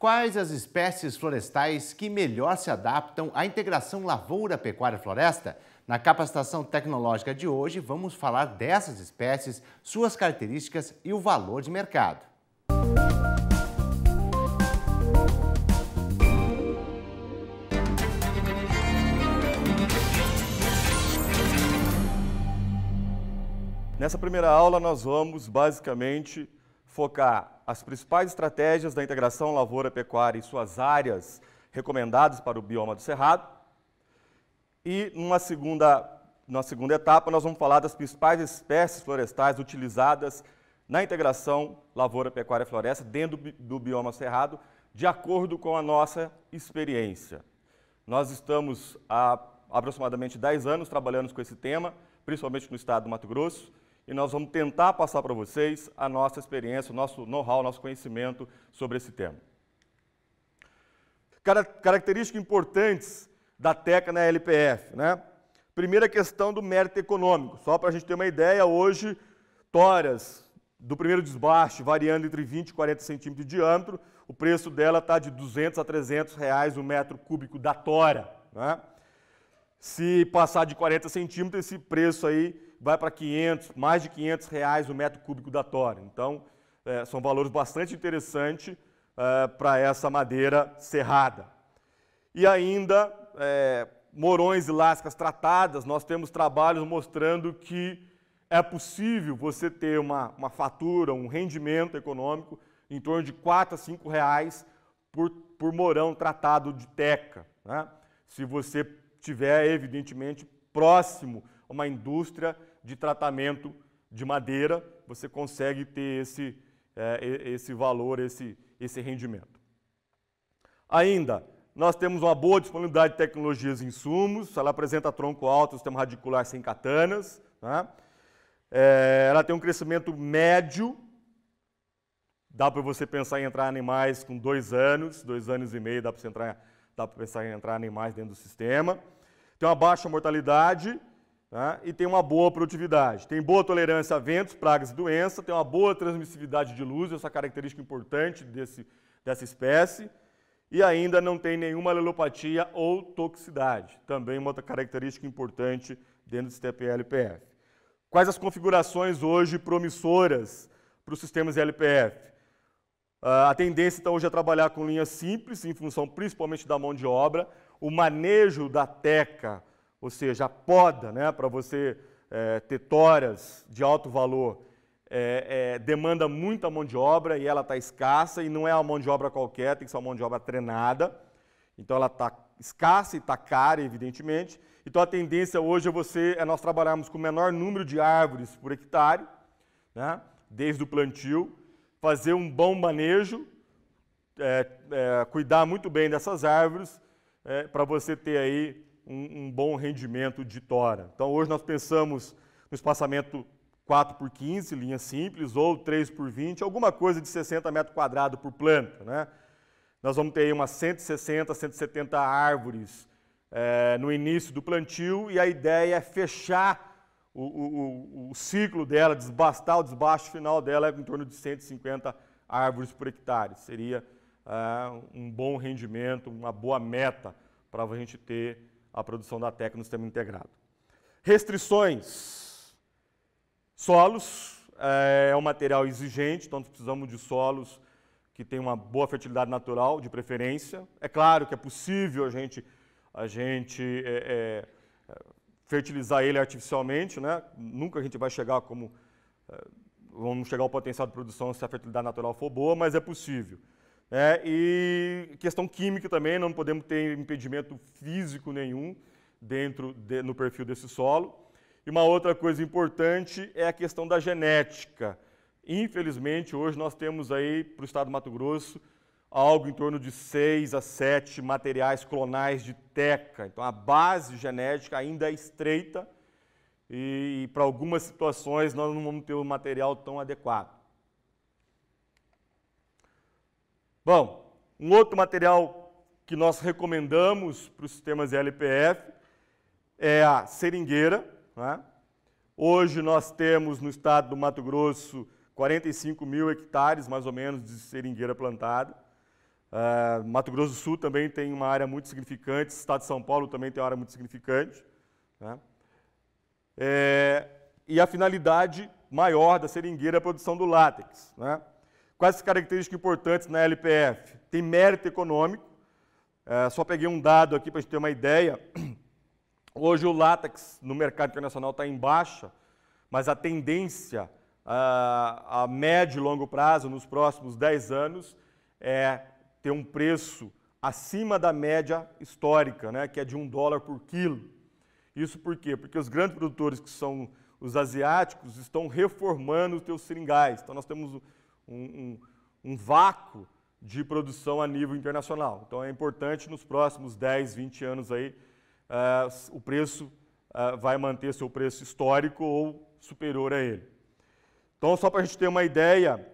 Quais as espécies florestais que melhor se adaptam à integração lavoura-pecuária-floresta? Na capacitação tecnológica de hoje, vamos falar dessas espécies, suas características e o valor de mercado. Nessa primeira aula, nós vamos basicamente focar as principais estratégias da integração lavoura-pecuária e suas áreas recomendadas para o bioma do Cerrado. E, numa segunda, numa segunda etapa, nós vamos falar das principais espécies florestais utilizadas na integração lavoura-pecuária-floresta dentro do, do bioma Cerrado, de acordo com a nossa experiência. Nós estamos há aproximadamente 10 anos trabalhando com esse tema, principalmente no estado do Mato Grosso, e nós vamos tentar passar para vocês a nossa experiência, o nosso know-how, nosso conhecimento sobre esse tema. Car características importantes da TECA na LPF. Né? Primeira questão do mérito econômico. Só para a gente ter uma ideia, hoje, toras do primeiro desbaste, variando entre 20 e 40 centímetros de diâmetro, o preço dela está de 200 a 300 reais o metro cúbico da tora. Né? Se passar de 40 centímetros, esse preço aí vai para 500, mais de 500 reais o metro cúbico da tora. Então, é, são valores bastante interessantes é, para essa madeira serrada. E ainda, é, morões e lascas tratadas, nós temos trabalhos mostrando que é possível você ter uma, uma fatura, um rendimento econômico em torno de 4 a 5 reais por, por morão tratado de teca. Né? Se você tiver, evidentemente, próximo a uma indústria de tratamento de madeira, você consegue ter esse, é, esse valor, esse, esse rendimento. Ainda, nós temos uma boa disponibilidade de tecnologias e insumos, ela apresenta tronco alto, sistema radicular sem catanas, né? é, ela tem um crescimento médio, dá para você pensar em entrar em animais com dois anos, dois anos e meio, dá para você entrar dá para pensar em entrar animais dentro do sistema. Tem uma baixa mortalidade tá? e tem uma boa produtividade. Tem boa tolerância a ventos, pragas e doenças, tem uma boa transmissividade de luz, essa característica importante desse, dessa espécie, e ainda não tem nenhuma alelopatia ou toxicidade, também uma outra característica importante dentro do sistema LPF. Quais as configurações hoje promissoras para os sistemas LPF? Ah, a tendência então hoje é trabalhar com linhas simples, em função principalmente da mão de obra, o manejo da teca, ou seja, a poda, né, para você é, ter toras de alto valor, é, é, demanda muita mão de obra e ela está escassa, e não é uma mão de obra qualquer, tem que ser uma mão de obra treinada. Então ela está escassa e está cara, evidentemente. Então a tendência hoje é, você, é nós trabalharmos com o menor número de árvores por hectare, né, desde o plantio, fazer um bom manejo, é, é, cuidar muito bem dessas árvores, é, para você ter aí um, um, bom rendimento de tora. Então hoje nós pensamos no espaçamento 4 por 15, linha simples, ou 3 por 20, alguma coisa de 60 metros quadrados por planta. Né? Nós vamos ter aí umas 160, 170 árvores é, no início do plantio e a ideia é fechar o, o, o, ciclo dela, desbastar o desbaste final dela é em torno de 150 árvores por hectare. Seria uh, um bom rendimento, uma boa meta para a gente ter a produção da TEC no sistema integrado. Restrições. Solos eh, é um material exigente, então precisamos de solos que tenham uma boa fertilidade natural, de preferência. É claro que é possível a gente, a gente é, é, fertilizar ele artificialmente, né? Nunca a gente vai chegar como eh, vamos chegar ao potencial de produção se a fertilidade natural for boa, mas é possível. É, e questão química também, não podemos ter impedimento físico nenhum dentro de, no perfil desse solo. E uma outra coisa importante é a questão da genética. Infelizmente, hoje nós temos aí para o estado do Mato Grosso algo em torno de 6 a 7 materiais clonais de teca. Então a base genética ainda é estreita e, e para algumas situações nós não vamos ter o um material tão adequado. Bom, um outro material que nós recomendamos para os sistemas LPF é a seringueira. Né? Hoje nós temos no estado do Mato Grosso 45 mil hectares, mais ou menos, de seringueira plantada. Uh, Mato Grosso do Sul também tem uma área muito significante, o Estado de São Paulo também tem uma área muito significante. Né? É, e a finalidade maior da seringueira é a produção do látex. Né? Quais as características importantes na LPF? Tem mérito econômico, é, só peguei um dado aqui para a gente ter uma ideia. Hoje o látex no mercado internacional está em baixa, mas a tendência a, ah, a médio e longo prazo, nos próximos 10 anos, é ter um preço acima da média histórica, né, que é de um dólar por quilo. Isso por quê? Porque os grandes produtores, que são os asiáticos, estão reformando os seus seringais. Então nós temos um, um, um vácuo de produção a nível internacional. Então é importante nos próximos 10, 20 anos aí, uh, o preço uh, vai manter seu preço histórico ou superior a ele. Então só para a gente ter uma ideia,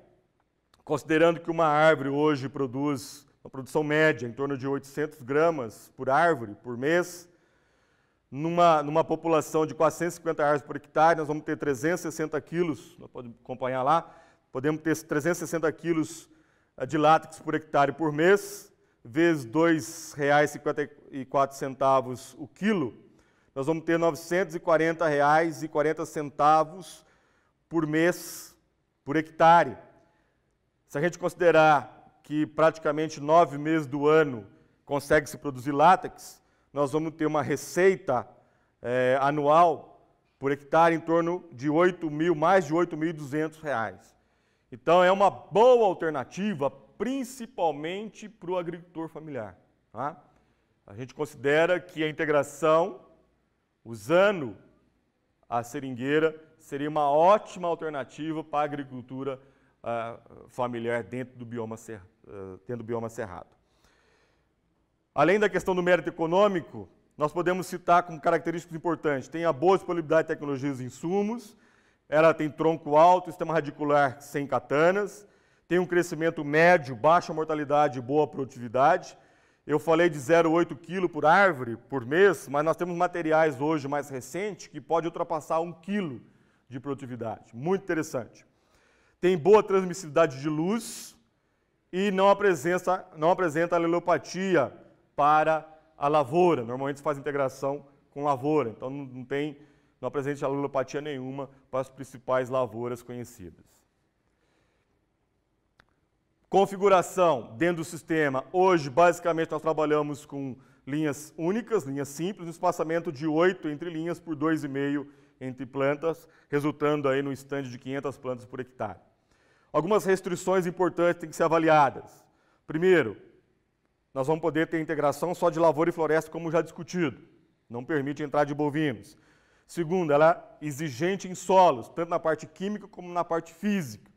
Considerando que uma árvore hoje produz uma produção média em torno de 800 gramas por árvore por mês, numa, numa população de 450 árvores por hectare, nós vamos ter 360 quilos, nós podemos acompanhar lá, podemos ter 360 quilos eh, de látex por hectare por mês, vezes R$ 2,54 o quilo, nós vamos ter R$ 940,40 por mês por hectare. Se a gente considerar que praticamente nove meses do ano consegue-se produzir látex, nós vamos ter uma receita é, anual por hectare em torno de 8 mil, mais de 8.200 reais. Então é uma boa alternativa, principalmente para o agricultor familiar. Tá? A gente considera que a integração, usando a seringueira, seria uma ótima alternativa para a agricultura familiar uh, familiar dentro do bioma, ser, uh, ah, dentro do bioma cerrado. Além da questão do mérito econômico, nós podemos citar como características importantes, tem a boa disponibilidade de tecnologias e insumos, ela tem tronco alto, sistema radicular sem catanas, tem um crescimento médio, baixa mortalidade e boa produtividade. Eu falei de 0,8 kg por árvore por mês, mas nós temos materiais hoje mais recentes que pode ultrapassar 1 kg de produtividade. Muito interessante tem boa transmissibilidade de luz e não apresenta, não apresenta alelopatia para a lavoura. Normalmente se faz integração com lavoura, então não, tem, não apresenta alelopatia nenhuma para as principais lavouras conhecidas. Configuração dentro do sistema. Hoje, basicamente, nós trabalhamos com linhas únicas, linhas simples, um espaçamento de 8 entre linhas por 2,5 entre plantas, resultando aí no estande de 500 plantas por hectare. Algumas restrições importantes têm que ser avaliadas. Primeiro, nós vamos poder ter integração só de lavoura e floresta, como já discutido. Não permite entrar de bovinos. Segundo, ela é exigente em solos, tanto na parte química como na parte física.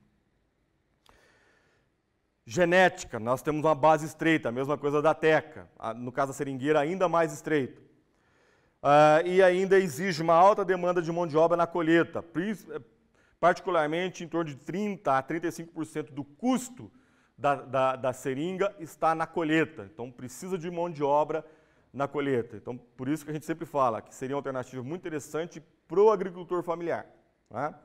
Genética, nós temos uma base estreita, a mesma coisa da teca, no caso da seringueira ainda mais estreito. Uh, e ainda exige uma alta demanda de mão de obra na colheita, eh, particularmente em torno de 30% a 35% do custo da, da, da, seringa está na colheita. Então, precisa de mão de obra na colheita. Então, por isso que a gente sempre fala que seria uma alternativa muito interessante para o agricultor familiar. Né?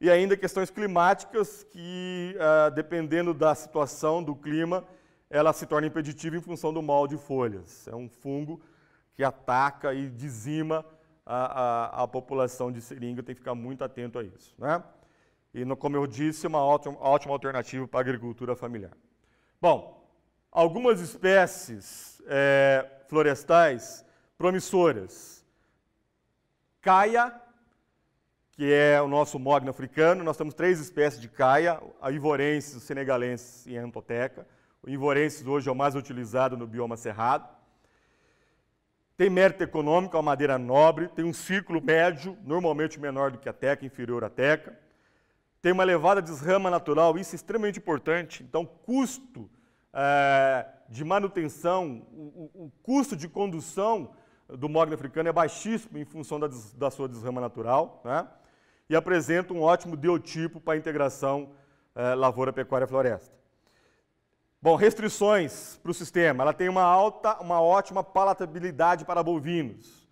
E ainda questões climáticas que, uh, dependendo da situação do clima, ela se torna impeditiva em função do mal de folhas. É um fungo que ataca e dizima a, a, a população de seringa, tem que ficar muito atento a isso. Né? E, no, como eu disse, uma ótima, ótima alternativa para a agricultura familiar. Bom, algumas espécies é, florestais promissoras. Caia, que é o nosso mogno africano. Nós temos três espécies de caia, a ivorense, o senegalense e a antoteca. O ivorense hoje é o mais utilizado no bioma cerrado. Tem mérito econômico, é uma madeira nobre, tem um ciclo médio, normalmente menor do que a teca, inferior à teca. Tem uma elevada desrama natural, isso é extremamente importante. Então, custo é, de manutenção, o, o, custo de condução do mogno africano é baixíssimo em função da, da sua desrama natural, né? e apresenta um ótimo deotipo para a integração é, eh, lavoura-pecuária-floresta. Bom, restrições para o sistema. Ela tem uma alta, uma ótima palatabilidade para bovinos.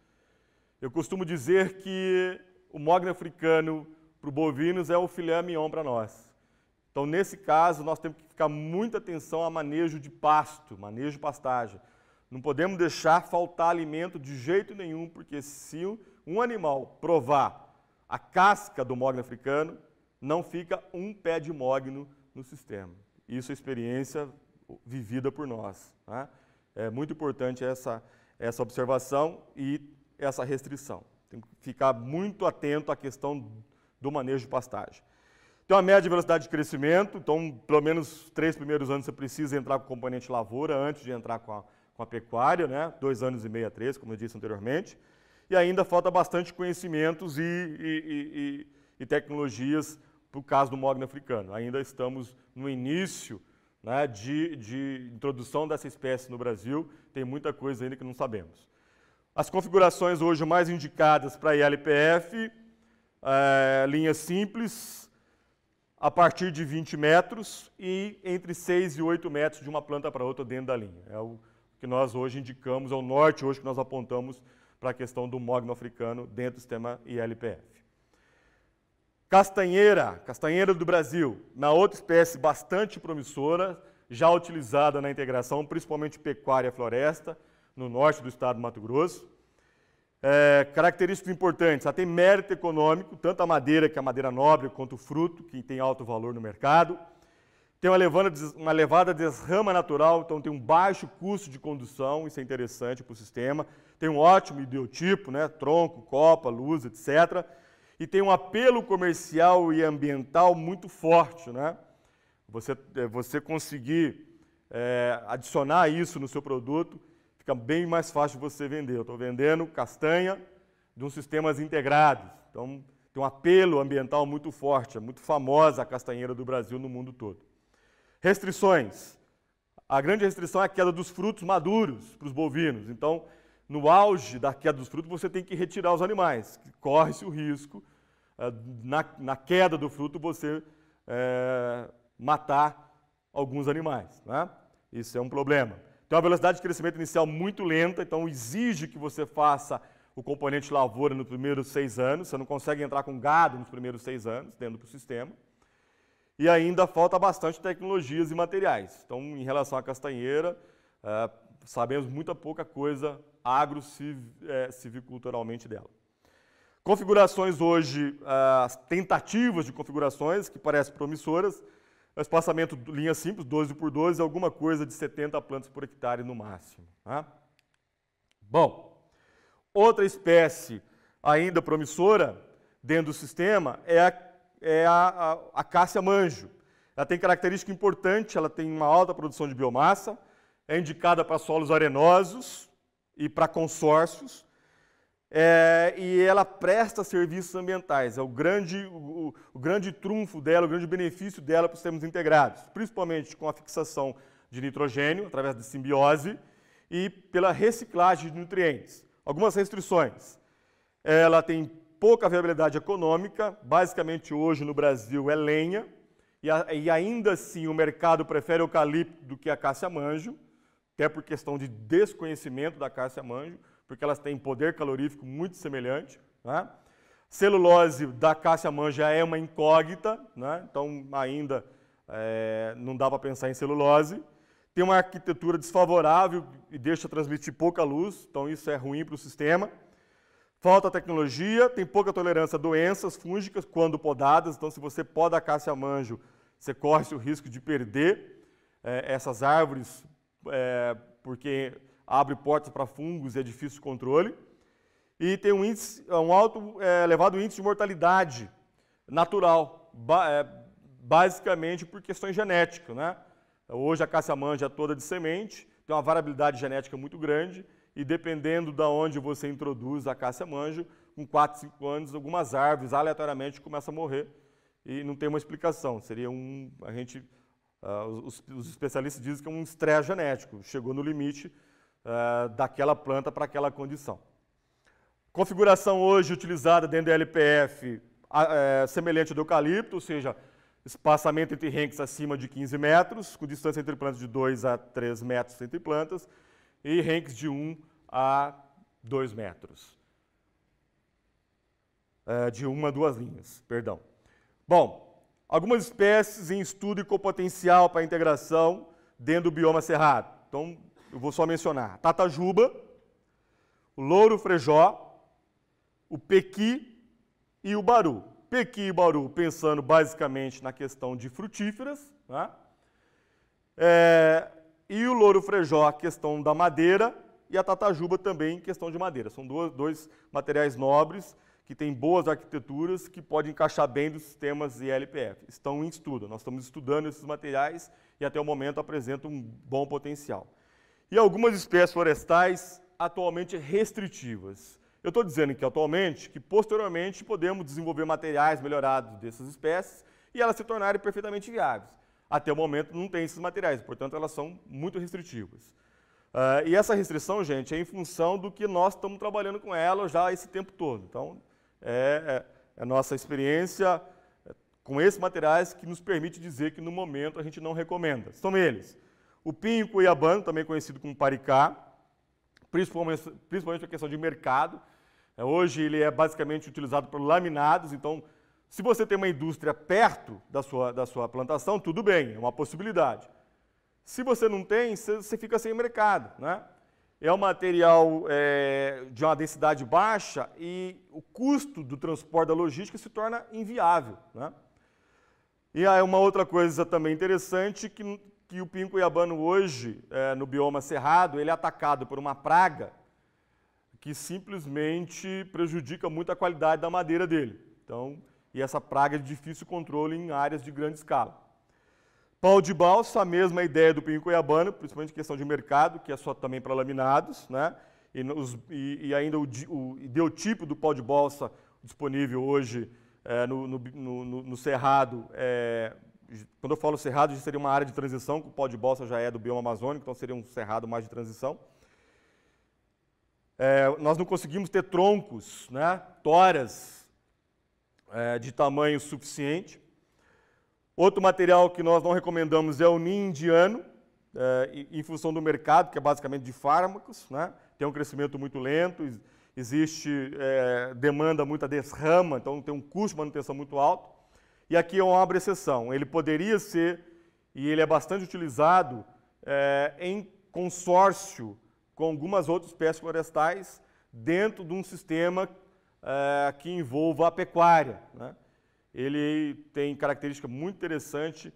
Eu costumo dizer que o mogno africano para bovinos é o filé mignon para nós. Então, nesse caso, nós temos que ficar muita atenção a manejo de pasto, manejo de pastagem. Não podemos deixar faltar alimento de jeito nenhum, porque se um animal provar a casca do mogno africano, não fica um pé de mogno no sistema. Isso é experiência vivida por nós. Né? É muito importante essa, essa observação e essa restrição. Tem que ficar muito atento à questão do manejo de pastagem. Tem uma média de velocidade de crescimento, então, pelo menos três primeiros anos você precisa entrar com o componente lavoura antes de entrar com a, com a pecuária, né? dois anos e meio a três, como eu disse anteriormente. E ainda falta bastante conhecimentos e, e, e, e tecnologias para o caso do mogno africano. Ainda estamos no início né, de, de introdução dessa espécie no Brasil, tem muita coisa ainda que não sabemos. As configurações hoje mais indicadas para a ILPF, é, eh, linha simples, a partir de 20 metros e entre 6 e 8 metros de uma planta para outra dentro da linha. É o que nós hoje indicamos, é o norte hoje que nós apontamos para a questão do mogno africano dentro do sistema ILPF. Castanheira, castanheira do Brasil, na outra espécie bastante promissora, já utilizada na integração, principalmente pecuária e floresta, no norte do estado do Mato Grosso. É, características importantes, ela tem mérito econômico, tanto a madeira, que é a madeira nobre, quanto o fruto, que tem alto valor no mercado. Tem uma levada, uma levada desrama natural, então tem um baixo custo de condução, isso é interessante para o sistema. Tem um ótimo ideotipo, né, tronco, copa, luz, etc e tem um apelo comercial e ambiental muito forte. Né? Você, eh, você conseguir é, adicionar isso no seu produto, fica bem mais fácil você vender. Eu estou vendendo castanha de uns sistemas integrados. Então, tem um apelo ambiental muito forte, é muito famosa a castanheira do Brasil no mundo todo. Restrições. A grande restrição é a queda dos frutos maduros para os bovinos. Então, no auge da queda dos frutos, você tem que retirar os animais. Corre-se o risco, eh, na, na, queda do fruto, você é, matar alguns animais. Né? Isso é um problema. Tem uma velocidade de crescimento inicial muito lenta, então exige que você faça o componente lavoura nos primeiros seis anos. Você não consegue entrar com gado nos primeiros seis anos dentro do sistema. E ainda falta bastante tecnologias e materiais. Então, em relação à castanheira, eh, sabemos muita pouca coisa agro-civiculturalmente é, dela. Configurações hoje, é, as tentativas de configurações, que parecem promissoras, é espaçamento linha simples, 12 por 12, alguma coisa de 70 plantas por hectare no máximo. Né? Bom, outra espécie ainda promissora dentro do sistema é a, é a, a, a cássia manjo. Ela tem característica importante, ela tem uma alta produção de biomassa, é indicada para solos arenosos e para consórcios, é, e ela presta serviços ambientais. É o grande, o, o grande trunfo dela, o grande benefício dela para os sistemas integrados, principalmente com a fixação de nitrogênio através de simbiose e pela reciclagem de nutrientes. Algumas restrições. Ela tem pouca viabilidade econômica, basicamente hoje no Brasil é lenha, e, a, e ainda assim o mercado prefere eucalipto do que a cássia manjo até por questão de desconhecimento da cássia manjo, porque elas têm poder calorífico muito semelhante. Né? Celulose da cássia manja é uma incógnita, né? então ainda é, não dá para pensar em celulose. Tem uma arquitetura desfavorável e deixa transmitir pouca luz, então isso é ruim para o sistema. Falta tecnologia, tem pouca tolerância a doenças fúngicas quando podadas, então se você poda a cássia manjo, você corre o risco de perder é, essas árvores é, porque abre portas para fungos e é difícil de controle. E tem um, índice, é, um alto, é, elevado índice de mortalidade natural, ba é, basicamente por questões genéticas. Né? Hoje a caça-manja é toda de semente, tem uma variabilidade genética muito grande e dependendo de onde você introduz a caça-manjo, com 4, 5 anos, algumas árvores aleatoriamente começam a morrer e não tem uma explicação. Seria um... a gente ah, os, os, especialistas dizem que é um estresse genético, chegou no limite uh, daquela planta para aquela condição. Configuração hoje utilizada dentro do LPF ah, é, semelhante ao do eucalipto, ou seja, espaçamento entre renques acima de 15 metros, com distância entre plantas de 2 a 3 metros entre plantas, e renques de 1 a 2 metros. É, de 1 a 2 linhas, perdão. Bom, algumas espécies em estudo e com potencial para integração dentro do bioma cerrado. Então, eu vou só mencionar. Tatajuba, o louro frejó, o pequi e o baru. Pequi e baru, pensando basicamente na questão de frutíferas, né? é, e o louro frejó, a questão da madeira, e a tatajuba também, questão de madeira. São dois, dois materiais nobres que tem boas arquiteturas que podem encaixar bem dos sistemas ILPF. Estão em estudo, nós estamos estudando esses materiais e até o momento apresentam um bom potencial. E algumas espécies florestais atualmente restritivas. Eu estou dizendo que atualmente, que posteriormente podemos desenvolver materiais melhorados dessas espécies e elas se tornarem perfeitamente viáveis. Até o momento não tem esses materiais, portanto elas são muito restritivas. Uh, e essa restrição, gente, é em função do que nós estamos trabalhando com ela já esse tempo todo. Então, é, é a é nossa experiência é, com esses materiais que nos permite dizer que no momento a gente não recomenda. São eles: o pinho cuiabano, também conhecido como paricá, principalmente, principalmente questão de mercado. É, hoje ele é basicamente utilizado por laminados, então se você tem uma indústria perto da sua, da sua plantação, tudo bem, é uma possibilidade. Se você não tem, você fica sem mercado. Né? é um material é, de uma densidade baixa e o custo do transporte da logística se torna inviável. Né? E aí uma outra coisa também interessante que, que o pinco iabano hoje, é, no bioma cerrado, ele é atacado por uma praga que simplesmente prejudica muito a qualidade da madeira dele. Então, e essa praga é de difícil controle em áreas de grande escala. Pau de balsa, a mesma ideia do pinho cuiabano, principalmente questão de mercado, que é só também para laminados, né? E, nos, e, e ainda o, o ideotipo do pau de balsa disponível hoje é, no, no, no, no, Cerrado, é, quando eu falo Cerrado, seria uma área de transição, que o pau de balsa já é do bioma amazônico, então seria um Cerrado mais de transição. É, nós não conseguimos ter troncos, né, toras é, de tamanho suficiente. Outro material que nós não recomendamos é o NIM indiano, é, em função do mercado, que é basicamente de fármacos, né? tem um crescimento muito lento, existe é, demanda muita desrama, então tem um custo de manutenção muito alto. E aqui é uma exceção. Ele poderia ser, e ele é bastante utilizado, é, em consórcio com algumas outras espécies florestais dentro de um sistema é, que envolva a pecuária. Né? ele tem característica muito interessante,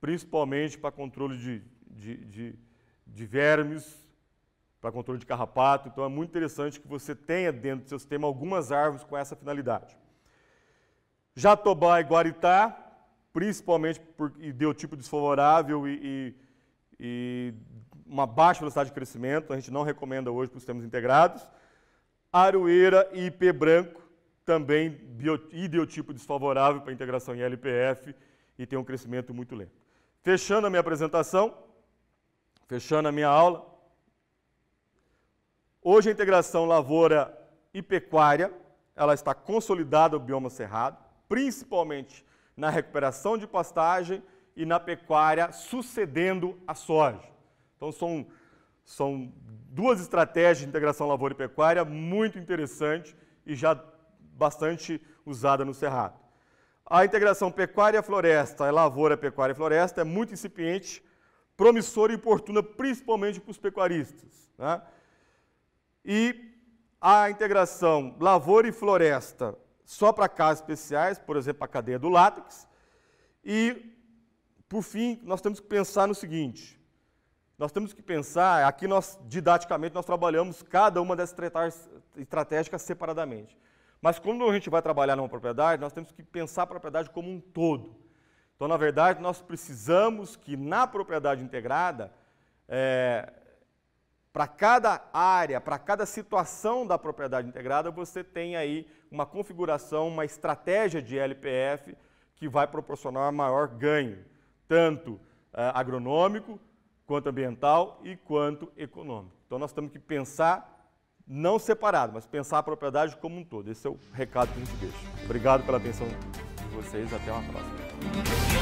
principalmente para controle de, de, de, de vermes, para controle de carrapato. Então é muito interessante que você tenha dentro do seu sistema algumas árvores com essa finalidade. Jatobá e Guaritá, principalmente por deu tipo desfavorável e, e, e, uma baixa velocidade de crescimento, a gente não recomenda hoje para os sistemas integrados. Aroeira e IP branco, também ideotipo desfavorável para integração em LPF e tem um crescimento muito lento. Fechando a minha apresentação, fechando a minha aula, hoje a integração lavoura e pecuária, ela está consolidada no bioma cerrado, principalmente na recuperação de pastagem e na pecuária sucedendo a soja. Então são, são duas estratégias de integração lavoura e pecuária muito interessantes e já bastante usada no Cerrado. A integração pecuária-floresta, lavoura, pecuária floresta, é muito incipiente, promissora e oportuna, principalmente para os pecuaristas. Né? E a integração lavoura e floresta só para casos especiais, por exemplo, a cadeia do látex. E, por fim, nós temos que pensar no seguinte, nós temos que pensar, aqui nós, didaticamente, nós trabalhamos cada uma dessas estratégias separadamente. Mas quando a gente vai trabalhar numa propriedade, nós temos que pensar a propriedade como um todo. Então, na verdade, nós precisamos que na propriedade integrada, é, para cada área, para cada situação da propriedade integrada, você tenha aí uma configuração, uma estratégia de LPF que vai proporcionar maior ganho, tanto é, agronômico, quanto ambiental e quanto econômico. Então, nós temos que pensar não separado, mas pensar a propriedade como um todo. Esse é o recado que a gente deixa. Obrigado pela atenção de vocês, até uma próxima.